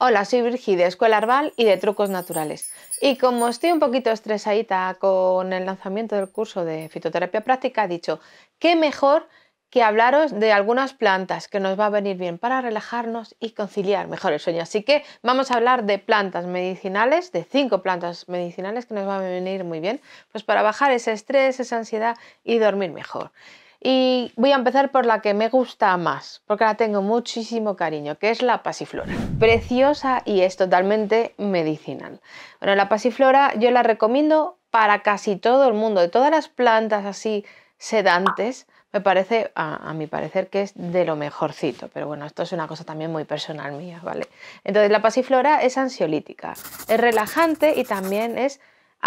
Hola, soy Virgi de Escuela Arbal y de Trucos Naturales. Y como estoy un poquito estresadita con el lanzamiento del curso de fitoterapia práctica, he dicho, qué mejor que hablaros de algunas plantas que nos va a venir bien para relajarnos y conciliar mejor el sueño. Así que vamos a hablar de plantas medicinales, de cinco plantas medicinales que nos van a venir muy bien, pues para bajar ese estrés, esa ansiedad y dormir mejor y voy a empezar por la que me gusta más, porque la tengo muchísimo cariño, que es la pasiflora. Preciosa y es totalmente medicinal. Bueno, la pasiflora yo la recomiendo para casi todo el mundo, de todas las plantas así sedantes, me parece, a, mi parecer, que es de lo mejorcito. Pero bueno, esto es una cosa también muy personal mía, ¿vale? Entonces, la pasiflora es ansiolítica, es relajante y también es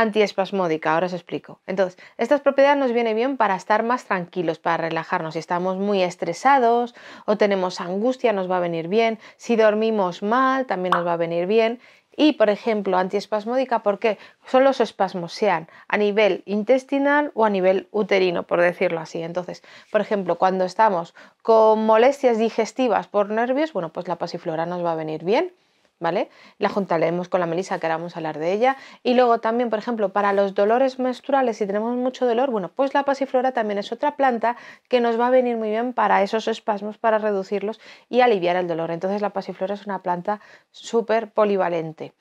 antiespasmódica, ahora os explico. Entonces, estas propiedades nos viene bien para estar más tranquilos, para relajarnos. Si estamos muy estresados o tenemos angustia, nos va a venir bien. Si dormimos mal, también nos va a venir bien. Y, por ejemplo, antiespasmódica, porque Son los espasmos, sean a nivel intestinal o a nivel uterino, por decirlo así. Entonces, por ejemplo, cuando estamos con molestias digestivas por nervios, bueno, pues la pasiflora nos va a venir bien. ¿vale? La juntaremos con la melisa, que ahora vamos a hablar de ella. Y luego también, por ejemplo, para los dolores menstruales, si tenemos mucho dolor, bueno, pues la pasiflora también es otra planta que nos va a venir muy bien para esos espasmos, para reducirlos y aliviar el dolor. Entonces la pasiflora es una planta súper polivalente.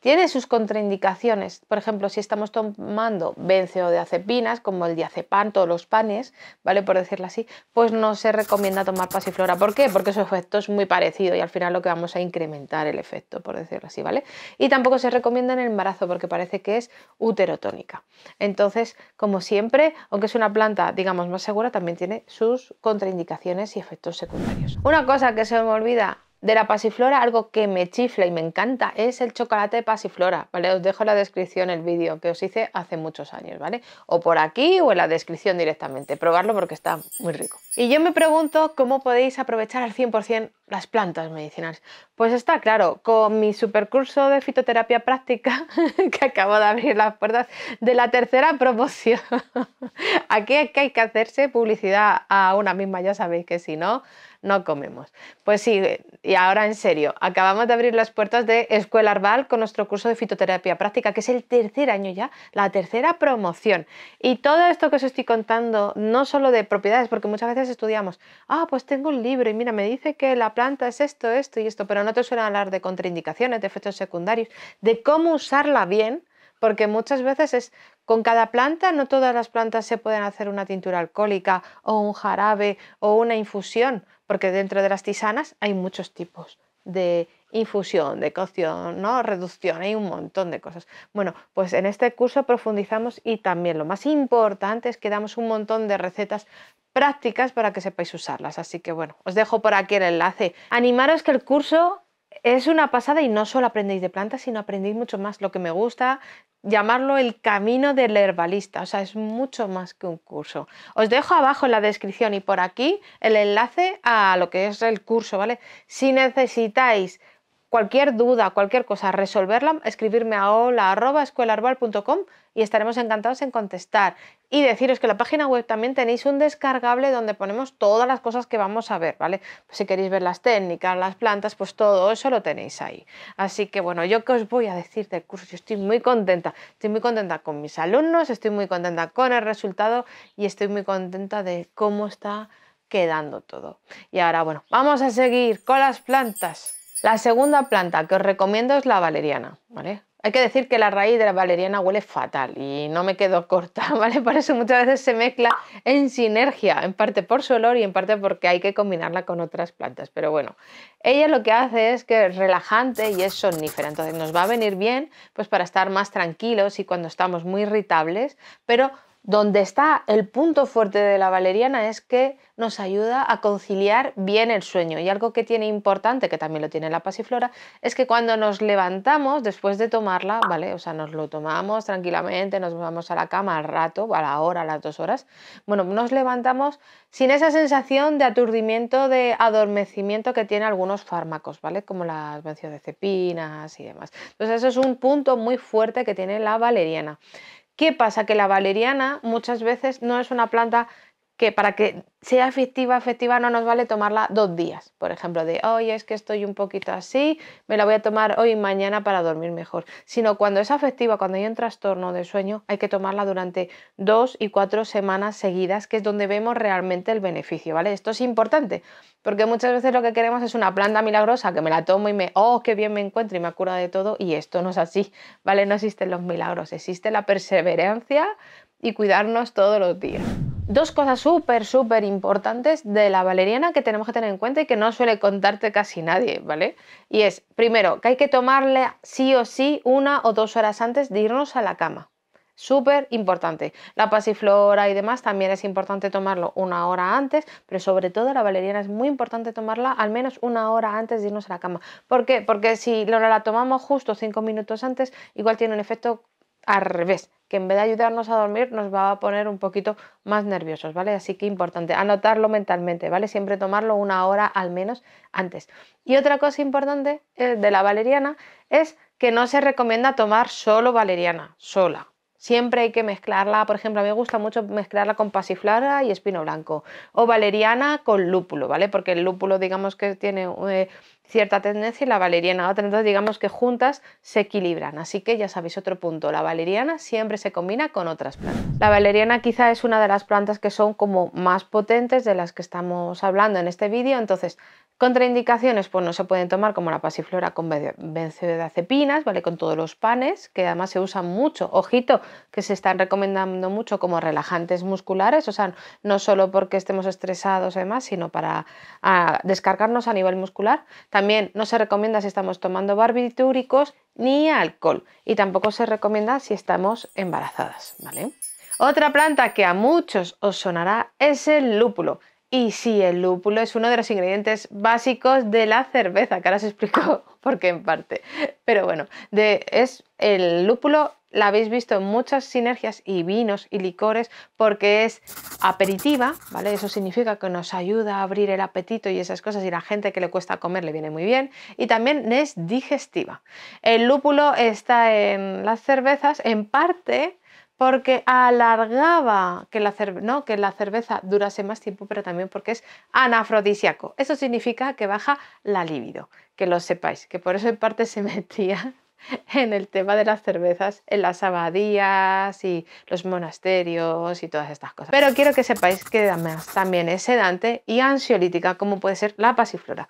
Tiene sus contraindicaciones. Por ejemplo, si estamos tomando benzodiazepinas, como el diazepam, o los panes, ¿vale? Por decirlo así, pues no se recomienda tomar pasiflora. ¿Por qué? Porque su efecto es muy parecido y al final lo que vamos a incrementar el efecto, por decirlo así, ¿vale? Y tampoco se recomienda en el embarazo porque parece que es uterotónica. Entonces, como siempre, aunque es una planta, digamos, más segura, también tiene sus contraindicaciones y efectos secundarios. Una cosa que se me olvida de la pasiflora, algo que me chifla y me encanta es el chocolate de pasiflora, ¿vale? Os dejo en la descripción el vídeo que os hice hace muchos años, ¿vale? O por aquí o en la descripción directamente, probarlo porque está muy rico. Y yo me pregunto cómo podéis aprovechar al 100% las plantas medicinales. Pues está claro, con mi supercurso de fitoterapia práctica, que acabo de abrir las puertas de la tercera promoción. Aquí es que hay que hacerse publicidad a una misma, ya sabéis que si no, no comemos. Pues sí, y ahora en serio, acabamos de abrir las puertas de Escuela Arbal con nuestro curso de fitoterapia práctica, que es el tercer año ya, la tercera promoción. Y todo esto que os estoy contando, no solo de propiedades, porque muchas veces estudiamos, ah, pues tengo un libro y mira, me dice que la planta es esto, esto y esto, pero no te suelen hablar de contraindicaciones, de efectos secundarios, de cómo usarla bien, porque muchas veces es con cada planta, no todas las plantas se pueden hacer una tintura alcohólica o un jarabe o una infusión, porque dentro de las tisanas hay muchos tipos de infusión, de cocción, ¿no? reducción, hay un montón de cosas. Bueno, pues en este curso profundizamos y también lo más importante es que damos un montón de recetas prácticas para que sepáis usarlas. Así que bueno, os dejo por aquí el enlace. Animaros que el curso es una pasada y no solo aprendéis de plantas, sino aprendéis mucho más. Lo que me gusta llamarlo el camino del herbalista, o sea, es mucho más que un curso. Os dejo abajo en la descripción y por aquí el enlace a lo que es el curso, ¿vale? Si necesitáis cualquier duda, cualquier cosa, resolverla, escribirme a hola.escuelaherbal.com y estaremos encantados en contestar. Y deciros que en la página web también tenéis un descargable donde ponemos todas las cosas que vamos a ver, ¿vale? Pues si queréis ver las técnicas, las plantas, pues todo eso lo tenéis ahí. Así que bueno, yo que os voy a decir del curso, yo estoy muy contenta, estoy muy contenta con mis alumnos, estoy muy contenta con el resultado y estoy muy contenta de cómo está quedando todo. Y ahora, bueno, vamos a seguir con las plantas. La segunda planta que os recomiendo es la valeriana, ¿vale? Hay que decir que la raíz de la valeriana huele fatal y no me quedo corta, ¿vale? Por eso muchas veces se mezcla en sinergia, en parte por su olor y en parte porque hay que combinarla con otras plantas. Pero bueno, ella lo que hace es que es relajante y es sonífera, entonces nos va a venir bien pues para estar más tranquilos y cuando estamos muy irritables, pero donde está el punto fuerte de la valeriana es que nos ayuda a conciliar bien el sueño. Y algo que tiene importante, que también lo tiene la pasiflora, es que cuando nos levantamos después de tomarla, ¿vale? O sea, nos lo tomamos tranquilamente, nos vamos a la cama al rato, a la hora, a las dos horas. Bueno, nos levantamos sin esa sensación de aturdimiento, de adormecimiento que tiene algunos fármacos, ¿vale? Como las benzodiazepinas y demás. Entonces, eso es un punto muy fuerte que tiene la valeriana ¿Qué pasa? Que la valeriana muchas veces no es una planta que para que sea efectiva, efectiva, no nos vale tomarla dos días, por ejemplo, de hoy es que estoy un poquito así, me la voy a tomar hoy y mañana para dormir mejor, sino cuando es afectiva, cuando hay un trastorno de sueño, hay que tomarla durante dos y cuatro semanas seguidas, que es donde vemos realmente el beneficio, ¿vale? Esto es importante, porque muchas veces lo que queremos es una planta milagrosa que me la tomo y me, oh, qué bien me encuentro y me cura de todo, y esto no es así, ¿vale? No existen los milagros, existe la perseverancia y cuidarnos todos los días dos cosas súper, súper importantes de la valeriana que tenemos que tener en cuenta y que no suele contarte casi nadie, ¿vale? Y es, primero, que hay que tomarle sí o sí una o dos horas antes de irnos a la cama. Súper importante. La pasiflora y demás también es importante tomarlo una hora antes, pero sobre todo la valeriana es muy importante tomarla al menos una hora antes de irnos a la cama. ¿Por qué? Porque si la tomamos justo cinco minutos antes, igual tiene un efecto al revés, que en vez de ayudarnos a dormir nos va a poner un poquito más nerviosos, ¿vale? Así que importante, anotarlo mentalmente, ¿vale? Siempre tomarlo una hora al menos antes. Y otra cosa importante eh, de la valeriana es que no se recomienda tomar solo valeriana, sola, Siempre hay que mezclarla, por ejemplo, a mí me gusta mucho mezclarla con pasiflora y espino blanco, o valeriana con lúpulo, ¿vale? Porque el lúpulo, digamos que tiene eh, cierta tendencia y la valeriana otra, entonces digamos que juntas se equilibran. Así que ya sabéis otro punto, la valeriana siempre se combina con otras plantas. La valeriana quizá es una de las plantas que son como más potentes de las que estamos hablando en este vídeo, entonces Contraindicaciones, pues no se pueden tomar como la pasiflora con benzodiazepinas, ¿vale? Con todos los panes, que además se usan mucho. Ojito, que se están recomendando mucho como relajantes musculares, o sea, no solo porque estemos estresados y demás, sino para ah, descargarnos a nivel muscular. También no se recomienda si estamos tomando barbitúricos ni alcohol y tampoco se recomienda si estamos embarazadas, Otra planta que a muchos os sonará es el lúpulo. Y sí, el lúpulo es uno de los ingredientes básicos de la cerveza, que ahora os explico por qué en parte. Pero bueno, es, el lúpulo la habéis visto en muchas sinergias y vinos y licores porque es aperitiva, ¿vale? Eso significa que nos ayuda a abrir el apetito y esas cosas y la gente que le cuesta comer le viene muy bien y también es digestiva. El lúpulo está en las cervezas en parte porque alargaba que la, que la cerveza durase más tiempo, pero también porque es anafrodisiaco. Eso significa que baja la libido, que lo sepáis, que por eso en parte se metía en el tema de las cervezas en las abadías y los monasterios y todas estas cosas. Pero quiero que sepáis que además también es sedante y ansiolítica, como puede ser la pasiflora.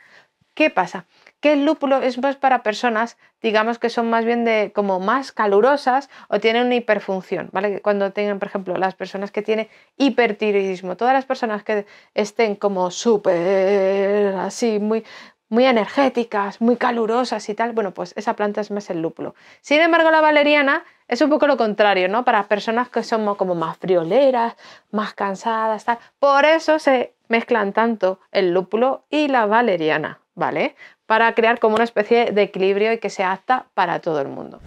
¿Qué pasa? Que el lúpulo es más para personas, digamos que son más bien de como más calurosas o tienen una hiperfunción, ¿vale? Cuando tengan, por ejemplo, las personas que tienen hipertiroidismo, todas las personas que estén como súper así, muy, muy energéticas, muy calurosas y tal, bueno, pues esa planta es más el lúpulo. Sin embargo, la valeriana es un poco lo contrario, ¿no? Para personas que somos como más frioleras, más cansadas, tal. Por eso se mezclan tanto el lúpulo y la valeriana, ¿vale? Para crear como una especie de equilibrio y que se apta para todo el mundo.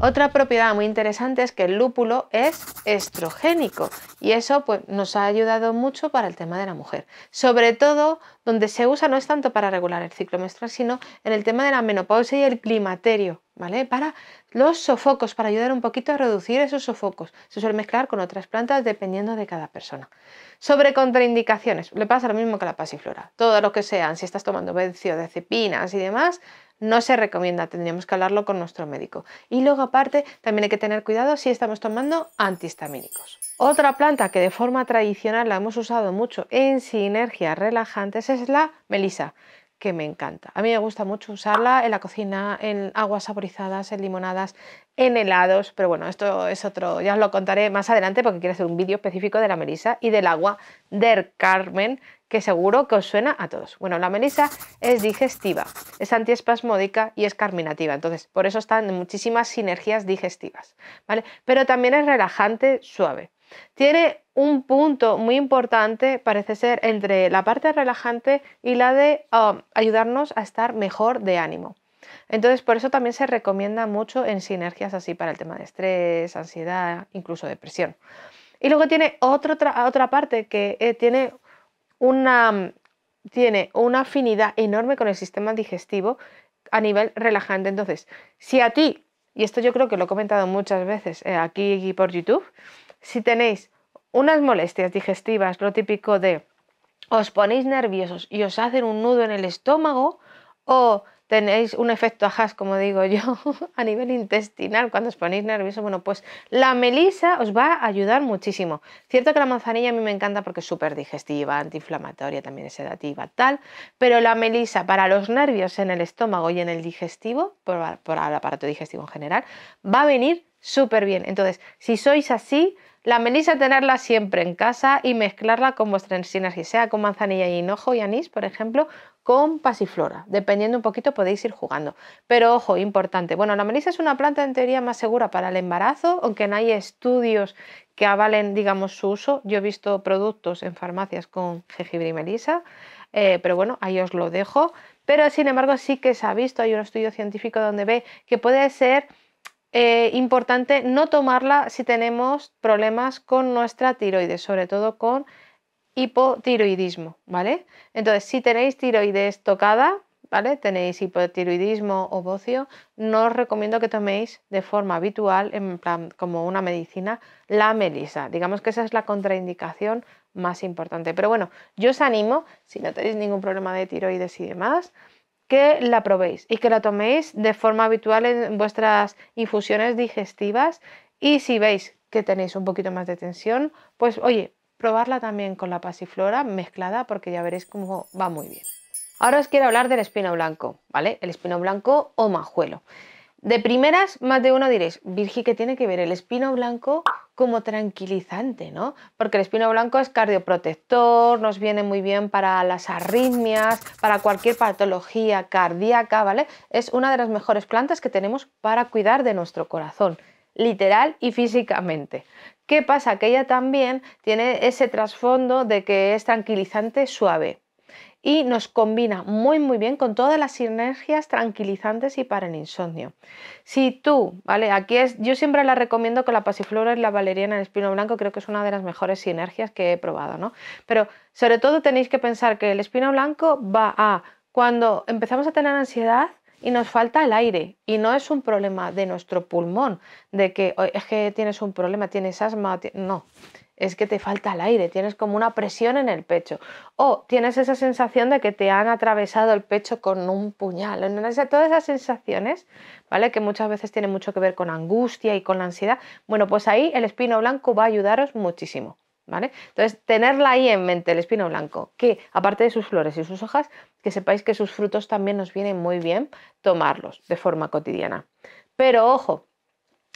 Otra propiedad muy interesante es que el lúpulo es estrogénico y eso pues, nos ha ayudado mucho para el tema de la mujer. Sobre todo donde se usa no es tanto para regular el ciclo menstrual, sino en el tema de la menopausia y el climaterio, ¿vale? Para los sofocos, para ayudar un poquito a reducir esos sofocos. Se suele mezclar con otras plantas dependiendo de cada persona. Sobre contraindicaciones, le pasa lo mismo que la pasiflora. Todo lo que sean, si estás tomando bencio de cepinas y demás, no se recomienda, tendríamos que hablarlo con nuestro médico. Y luego aparte también hay que tener cuidado si estamos tomando antihistamínicos. Otra planta que de forma tradicional la hemos usado mucho en sinergias relajantes es la melisa que me encanta. A mí me gusta mucho usarla en la cocina, en aguas saborizadas, en limonadas, en helados, pero bueno, esto es otro, ya os lo contaré más adelante porque quiero hacer un vídeo específico de la melisa y del agua del Carmen, que seguro que os suena a todos. Bueno, la melisa es digestiva, es antiespasmódica y es carminativa, entonces por eso están muchísimas sinergias digestivas, ¿vale? Pero también es relajante, suave. Tiene un punto muy importante, parece ser, entre la parte relajante y la de um, ayudarnos a estar mejor de ánimo. Entonces, por eso también se recomienda mucho en sinergias así para el tema de estrés, ansiedad, incluso depresión. Y luego tiene otra parte que eh, tiene, una, um, tiene una afinidad enorme con el sistema digestivo a nivel relajante. Entonces, si a ti, y esto yo creo que lo he comentado muchas veces aquí eh, aquí por YouTube, si tenéis unas molestias digestivas, lo típico de os ponéis nerviosos y os hacen un nudo en el estómago o tenéis un efecto ajas, como digo yo, a nivel intestinal cuando os ponéis nerviosos... bueno, pues la melisa os va a ayudar muchísimo. Cierto que la manzanilla a mí me encanta porque es súper digestiva, antiinflamatoria, también es sedativa, tal, pero la melisa para los nervios en el estómago y en el digestivo, por, por el aparato digestivo en general, va a venir súper bien. Entonces, si sois así, la melisa tenerla siempre en casa y mezclarla con vuestra si sea con manzanilla y hinojo y anís, por ejemplo, con pasiflora. Dependiendo un poquito podéis ir jugando. Pero ojo, importante. Bueno, la melisa es una planta en teoría más segura para el embarazo, aunque no hay estudios que avalen, digamos, su uso. Yo he visto productos en farmacias con jengibre y melisa, eh, pero bueno, ahí os lo dejo. Pero sin embargo sí que se ha visto, hay un estudio científico donde ve que puede ser eh, importante no tomarla si tenemos problemas con nuestra tiroides, sobre todo con hipotiroidismo, ¿vale? Entonces, si tenéis tiroides tocada, ¿vale? Tenéis hipotiroidismo o bocio, no os recomiendo que toméis de forma habitual, en plan como una medicina, la melisa. Digamos que esa es la contraindicación más importante. Pero bueno, yo os animo, si no tenéis ningún problema de tiroides y demás, que la probéis y que la toméis de forma habitual en vuestras infusiones digestivas y si veis que tenéis un poquito más de tensión, pues oye, probarla también con la pasiflora mezclada porque ya veréis cómo va muy bien. Ahora os quiero hablar del espino blanco, ¿vale? El espino blanco o majuelo. De primeras, más de uno diréis, Virgi, ¿qué tiene que ver el espino blanco como tranquilizante, ¿no? Porque el espino blanco es cardioprotector, nos viene muy bien para las arritmias, para cualquier patología cardíaca, ¿vale? Es una de las mejores plantas que tenemos para cuidar de nuestro corazón, literal y físicamente. ¿Qué pasa? Que ella también tiene ese trasfondo de que es tranquilizante suave y nos combina muy muy bien con todas las sinergias tranquilizantes y para el insomnio. Si tú, ¿vale? Aquí es, yo siempre la recomiendo con la pasiflora y la valeriana en espino blanco, creo que es una de las mejores sinergias que he probado, ¿no? Pero sobre todo tenéis que pensar que el espino blanco va a cuando empezamos a tener ansiedad, y nos falta el aire. Y no es un problema de nuestro pulmón, de que es que tienes un problema, tienes asma, no es que te falta el aire, tienes como una presión en el pecho o tienes esa sensación de que te han atravesado el pecho con un puñal, todas esas sensaciones, ¿vale? Que muchas veces tienen mucho que ver con angustia y con la ansiedad. Bueno, pues ahí el espino blanco va a ayudaros muchísimo. ¿Vale? Entonces, tenerla ahí en mente, el espino blanco, que aparte de sus flores y sus hojas, que sepáis que sus frutos también nos vienen muy bien tomarlos de forma cotidiana. Pero ojo,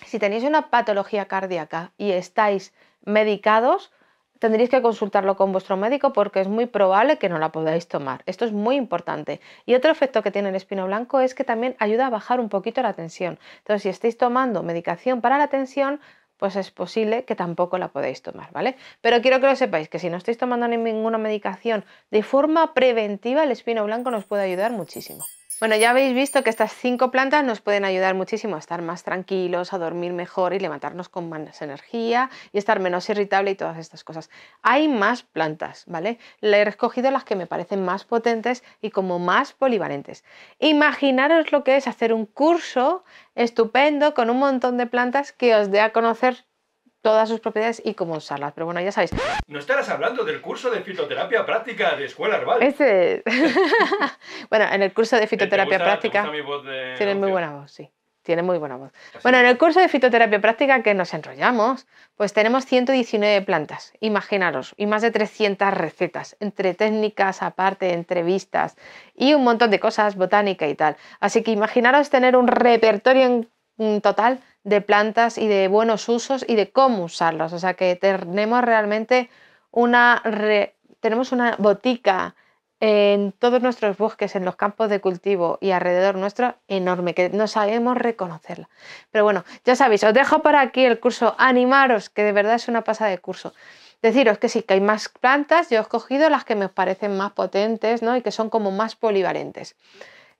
si tenéis una patología cardíaca y estáis medicados, tendréis que consultarlo con vuestro médico porque es muy probable que no la podáis tomar. Esto es muy importante. Y otro efecto que tiene el espino blanco es que también ayuda a bajar un poquito la tensión. Entonces, si estáis tomando medicación para la tensión, pues es posible que tampoco la podáis tomar, ¿vale? Pero quiero que lo sepáis, que si no estáis tomando ninguna medicación de forma preventiva, el espino blanco nos puede ayudar muchísimo. Bueno, ya habéis visto que estas cinco plantas nos pueden ayudar muchísimo a estar más tranquilos, a dormir mejor y levantarnos con más energía y estar menos irritable y todas estas cosas. Hay más plantas, ¿vale? Le he escogido las que me parecen más potentes y como más polivalentes. Imaginaros lo que es hacer un curso estupendo con un montón de plantas que os dé a conocer todas sus propiedades y cómo usarlas. Pero bueno, ya sabéis. No estarás hablando del curso de fitoterapia práctica de Escuela Herbal. Este bueno, en el curso de fitoterapia práctica. Tiene muy buena voz, sí. Tiene muy buena voz. Bueno, en el curso de fitoterapia práctica que nos enrollamos, pues tenemos 119 plantas, imaginaros, y más de 300 recetas, entre técnicas aparte, entrevistas y un montón de cosas, botánica y tal. Así que imaginaros tener un repertorio en total de plantas y de buenos usos y de cómo usarlos, O sea que tenemos realmente una, tenemos una botica en todos nuestros bosques, en los campos de cultivo y alrededor nuestro enorme, que no sabemos reconocerla. Pero bueno, ya sabéis, os dejo por aquí el curso, animaros, que de verdad es una pasada de curso. Deciros que sí, que hay más plantas, yo he escogido las que me parecen más potentes ¿no? y que son como más polivalentes.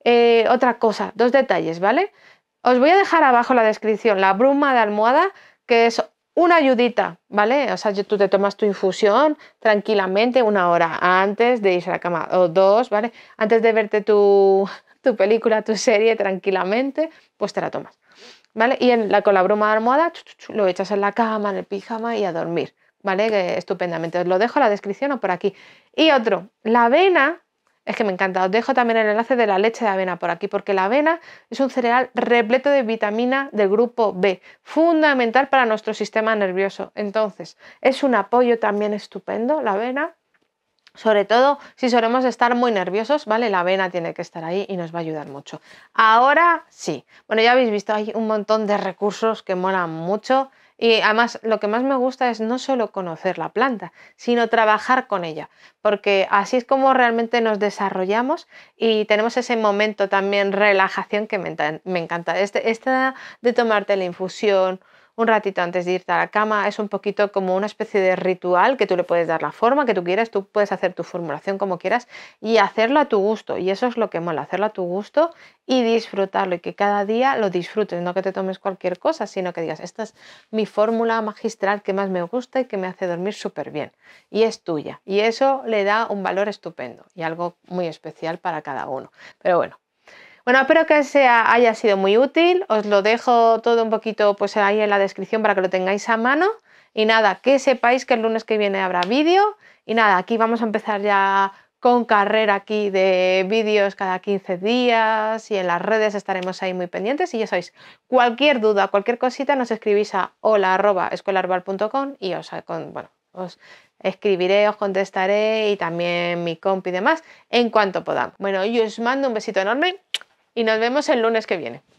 Eh, otra cosa, dos detalles, ¿vale? Os voy a dejar abajo la descripción, la bruma de almohada, que es una ayudita, ¿vale? O sea, tú te tomas tu infusión tranquilamente una hora antes de irse a la cama, o dos, ¿vale? Antes de verte tu, película, tu serie tranquilamente, pues te la tomas, ¿vale? Y en la, con la bruma de almohada lo echas en la cama, en el pijama y a dormir, ¿vale? estupendamente. Os lo dejo en la descripción o por aquí. Y otro, la avena es que me encanta. Os dejo también el enlace de la leche de avena por aquí, porque la avena es un cereal repleto de vitamina del grupo B, fundamental para nuestro sistema nervioso. Entonces, es un apoyo también estupendo la avena. Sobre todo si solemos estar muy nerviosos, ¿vale? La avena tiene que estar ahí y nos va a ayudar mucho. Ahora sí. Bueno, ya habéis visto, hay un montón de recursos que molan mucho y además lo que más me gusta es no solo conocer la planta, sino trabajar con ella, porque así es como realmente nos desarrollamos y tenemos ese momento también relajación que me, encanta. Este, esta de tomarte la infusión, un ratito antes de irte a la cama. Es un poquito como una especie de ritual que tú le puedes dar la forma que tú quieras, tú puedes hacer tu formulación como quieras y hacerlo a tu gusto. Y eso es lo que mola, hacerlo a tu gusto y disfrutarlo y que cada día lo disfrutes, no que te tomes cualquier cosa, sino que digas, esta es mi fórmula magistral que más me gusta y que me hace dormir súper bien. Y es tuya. Y eso le da un valor estupendo y algo muy especial para cada uno. Pero bueno, bueno, espero que haya sido muy útil. Os lo dejo todo un poquito pues ahí en la descripción para que lo tengáis a mano. Y nada, que sepáis que el lunes que viene habrá vídeo. Y nada, aquí vamos a empezar ya con carrera aquí de vídeos cada 15 días y en las redes estaremos ahí muy pendientes. Y ya sabéis, cualquier duda, cualquier cosita, nos escribís a hola.escolarval.com y os, bueno, os escribiré, os contestaré y también mi compi y demás en cuanto podamos. Bueno, yo os mando un besito enorme y nos vemos el lunes que viene.